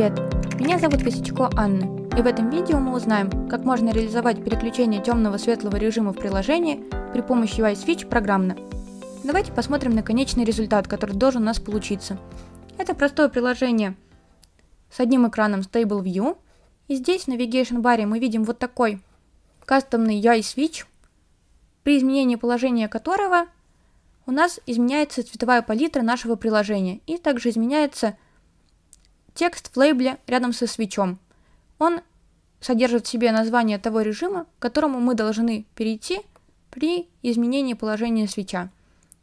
Привет! Меня зовут Косячко Анна, и в этом видео мы узнаем, как можно реализовать переключение темного светлого режима в приложении при помощи UI Switch программно. Давайте посмотрим на конечный результат, который должен у нас получиться. Это простое приложение с одним экраном Stable View, и здесь в Navigation баре мы видим вот такой кастомный UI Switch, при изменении положения которого у нас изменяется цветовая палитра нашего приложения и также изменяется текст в лейбле рядом со свечом. Он содержит в себе название того режима, к которому мы должны перейти при изменении положения свеча.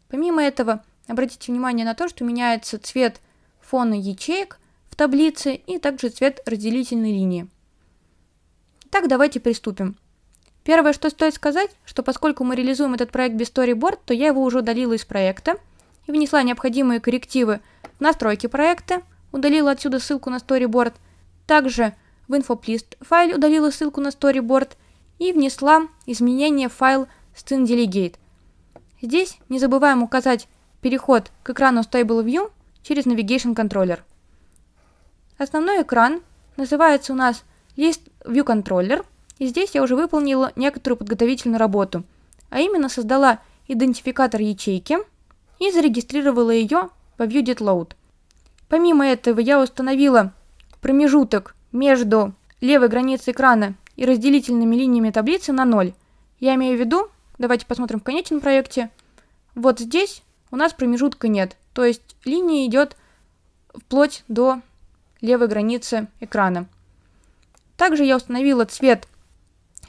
Помимо этого, обратите внимание на то, что меняется цвет фона ячеек в таблице и также цвет разделительной линии. Так, давайте приступим. Первое, что стоит сказать, что поскольку мы реализуем этот проект без storyboard, то я его уже удалила из проекта и внесла необходимые коррективы в настройки проекта – удалила отсюда ссылку на storyboard. Также в инфоплист файл удалила ссылку на storyboard и внесла изменения в файл stindelegate. Здесь не забываем указать переход к экрану StableView через Navigation Controller. Основной экран называется у нас List View Controller, и здесь я уже выполнила некоторую подготовительную работу, а именно создала идентификатор ячейки и зарегистрировала ее по ViewDetLoad. Помимо этого я установила промежуток между левой границей экрана и разделительными линиями таблицы на 0. Я имею в виду, давайте посмотрим в конечном проекте, вот здесь у нас промежутка нет, то есть линия идет вплоть до левой границы экрана. Также я установила цвет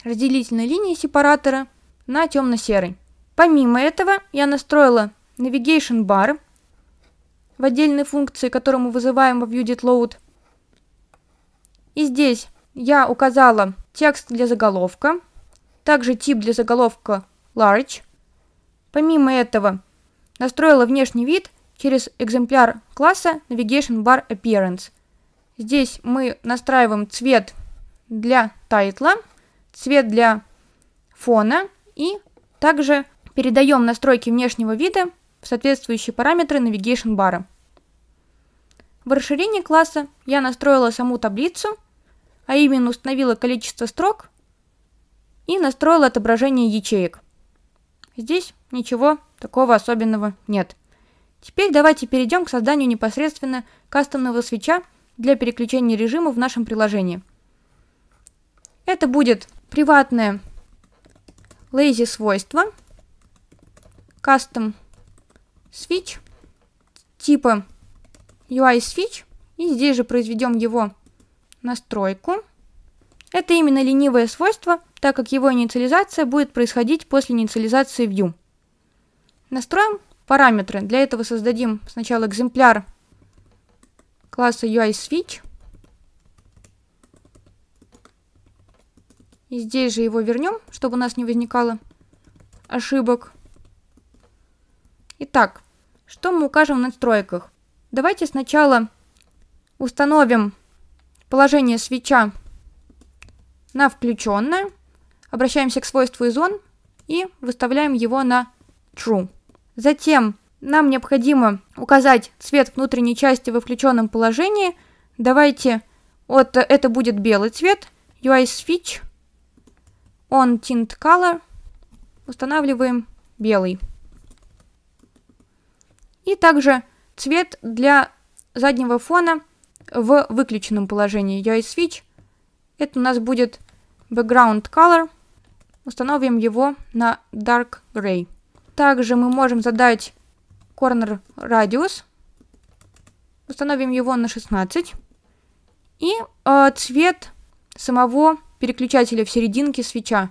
разделительной линии сепаратора на темно-серый. Помимо этого я настроила Navigation Bar, в отдельной функции, которую мы вызываем в UDITLOAD. И здесь я указала текст для заголовка, также тип для заголовка large. Помимо этого, настроила внешний вид через экземпляр класса Navigation Bar Appearance. Здесь мы настраиваем цвет для тайтла, цвет для фона и также передаем настройки внешнего вида в соответствующие параметры navigation бара. В расширении класса я настроила саму таблицу, а именно установила количество строк и настроила отображение ячеек. Здесь ничего такого особенного нет. Теперь давайте перейдем к созданию непосредственно кастомного свеча для переключения режима в нашем приложении. Это будет приватное lazy свойство custom switch типа UI switch и здесь же произведем его настройку. Это именно ленивое свойство, так как его инициализация будет происходить после инициализации view. Настроим параметры. Для этого создадим сначала экземпляр класса UI Switch И здесь же его вернем, чтобы у нас не возникало ошибок. Итак, что мы укажем в настройках? Давайте сначала установим положение свеча на включенное, обращаемся к свойству изон и выставляем его на true. Затем нам необходимо указать цвет внутренней части во включенном положении. Давайте вот это будет белый цвет, UI switch, on tint color, устанавливаем белый. И также цвет для заднего фона в выключенном положении UI Switch. Это у нас будет Background Color. Установим его на Dark Gray. Также мы можем задать Corner Radius. Установим его на 16. И э, цвет самого переключателя в серединке свеча.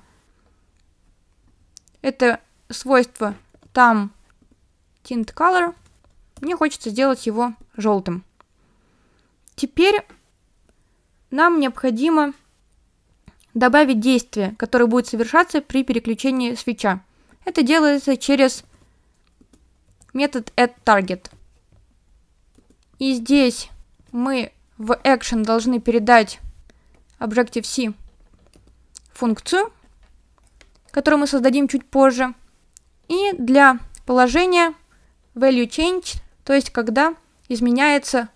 Это свойство там Tint Color – мне хочется сделать его желтым. Теперь нам необходимо добавить действие, которое будет совершаться при переключении свеча. Это делается через метод addTarget. И здесь мы в action должны передать Objective-C функцию, которую мы создадим чуть позже. И для положения value change то есть, когда изменяется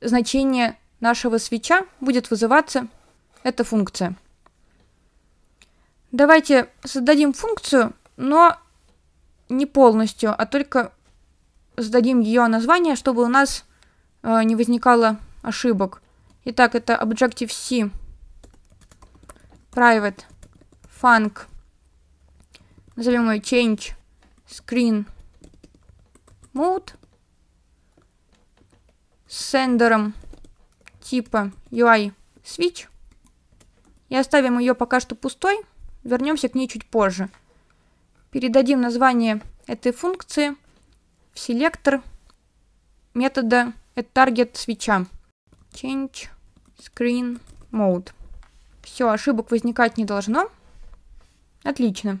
значение нашего свеча, будет вызываться эта функция. Давайте создадим функцию, но не полностью, а только сдадим ее название, чтобы у нас э, не возникало ошибок. Итак, это Objective-C private func назовем ее change screen mode сендером типа UI switch. И оставим ее пока что пустой. Вернемся к ней чуть позже. Передадим название этой функции в селектор метода target свеча. Change screen mode. Все, ошибок возникать не должно. Отлично.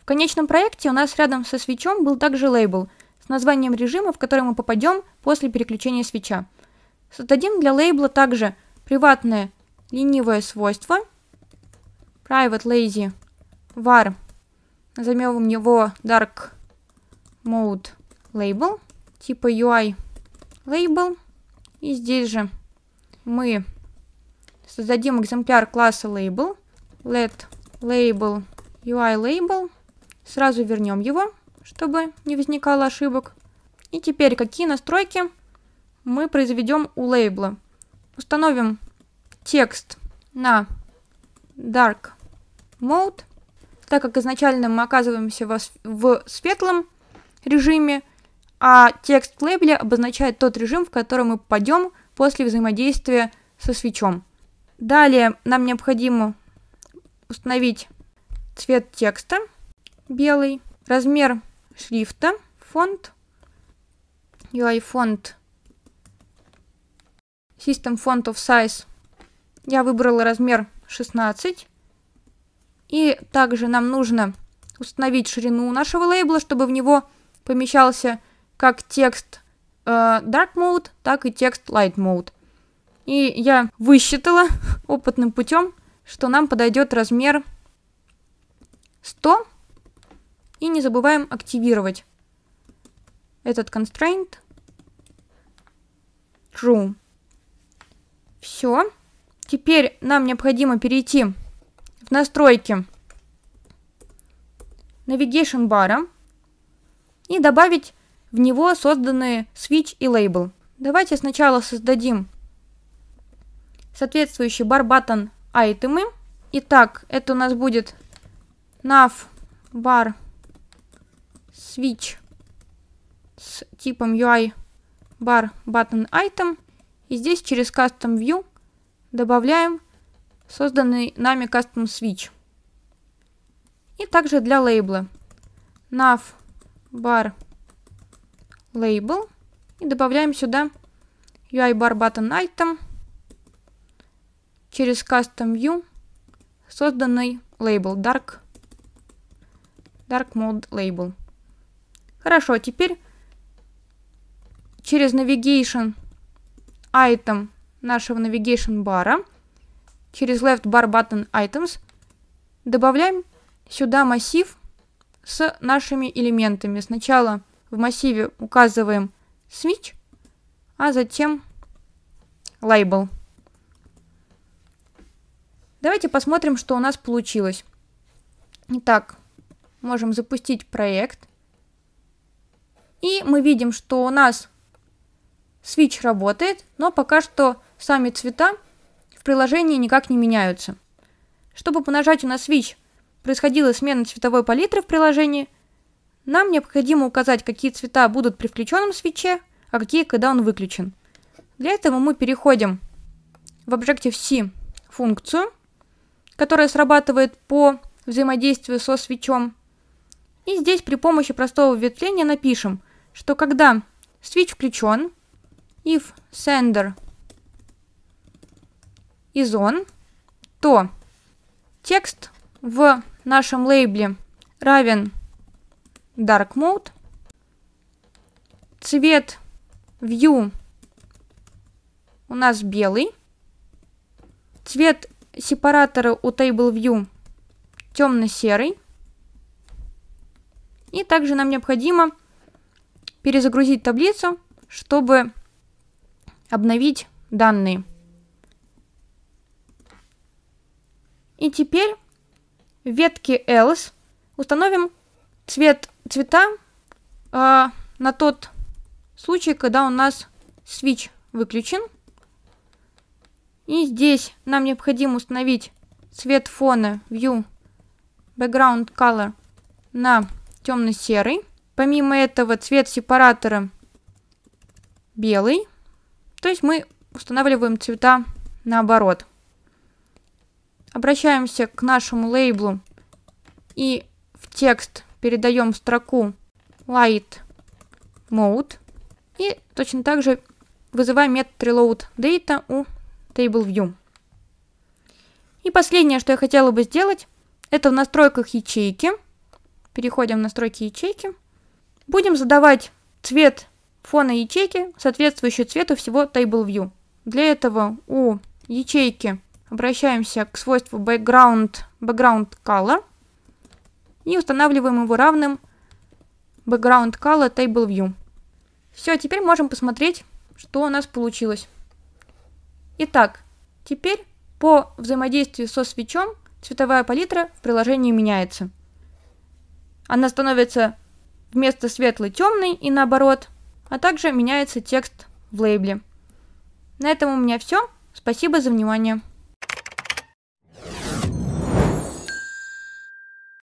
В конечном проекте у нас рядом со свечом был также лейбл – с названием режима, в который мы попадем после переключения свеча. Создадим для лейбла также приватное ленивое свойство private lazy var. Назовем его dark mode label типа UI label. И здесь же мы создадим экземпляр класса label let label UI label. Сразу вернем его чтобы не возникало ошибок. И теперь какие настройки мы произведем у лейбла. Установим текст на Dark Mode, так как изначально мы оказываемся в светлом режиме, а текст в лейбле обозначает тот режим, в который мы попадем после взаимодействия со свечом. Далее нам необходимо установить цвет текста белый, размер шрифта, фонд, UI фонд, System Font of Size. Я выбрала размер 16. И также нам нужно установить ширину нашего лейбла, чтобы в него помещался как текст э, Dark Mode, так и текст Light Mode. И я высчитала опытным путем, что нам подойдет размер 100 и не забываем активировать этот constraint true. Все. Теперь нам необходимо перейти в настройки navigation бара и добавить в него созданные switch и label. Давайте сначала создадим соответствующий бар button айтемы. Итак, это у нас будет nav bar switch с типом UI bar button item. И здесь через custom view добавляем созданный нами custom switch. И также для лейбла nav bar label и добавляем сюда UI bar button item через custom view созданный лейбл dark dark mode label. Хорошо, а теперь через navigation item нашего navigation бара, через left bar button items, добавляем сюда массив с нашими элементами. Сначала в массиве указываем switch, а затем label. Давайте посмотрим, что у нас получилось. Итак, можем запустить проект – и мы видим, что у нас switch работает, но пока что сами цвета в приложении никак не меняются. Чтобы по нажатию на switch происходила смена цветовой палитры в приложении, нам необходимо указать, какие цвета будут при включенном свече, а какие, когда он выключен. Для этого мы переходим в Objective-C функцию, которая срабатывает по взаимодействию со свечом. И здесь при помощи простого ветвления напишем – что когда switch включен, if sender is on, то текст в нашем лейбле равен dark mode, цвет view у нас белый, цвет сепаратора у table view темно-серый, и также нам необходимо перезагрузить таблицу, чтобы обновить данные. И теперь в ветке else установим цвет цвета э, на тот случай, когда у нас switch выключен. И здесь нам необходимо установить цвет фона view background color на темно-серый. Помимо этого, цвет сепаратора белый. То есть мы устанавливаем цвета наоборот. Обращаемся к нашему лейблу и в текст передаем строку light mode. И точно так же вызываем метод reload_data у TableView. И последнее, что я хотела бы сделать, это в настройках ячейки. Переходим в настройки ячейки. Будем задавать цвет фона ячейки, соответствующий цвету всего TableView. Для этого у ячейки обращаемся к свойству background, background color и устанавливаем его равным background color table view. Все, а теперь можем посмотреть, что у нас получилось. Итак, теперь по взаимодействию со свечом цветовая палитра в приложении меняется. Она становится вместо светлый темный и наоборот, а также меняется текст в лейбле. На этом у меня все. Спасибо за внимание.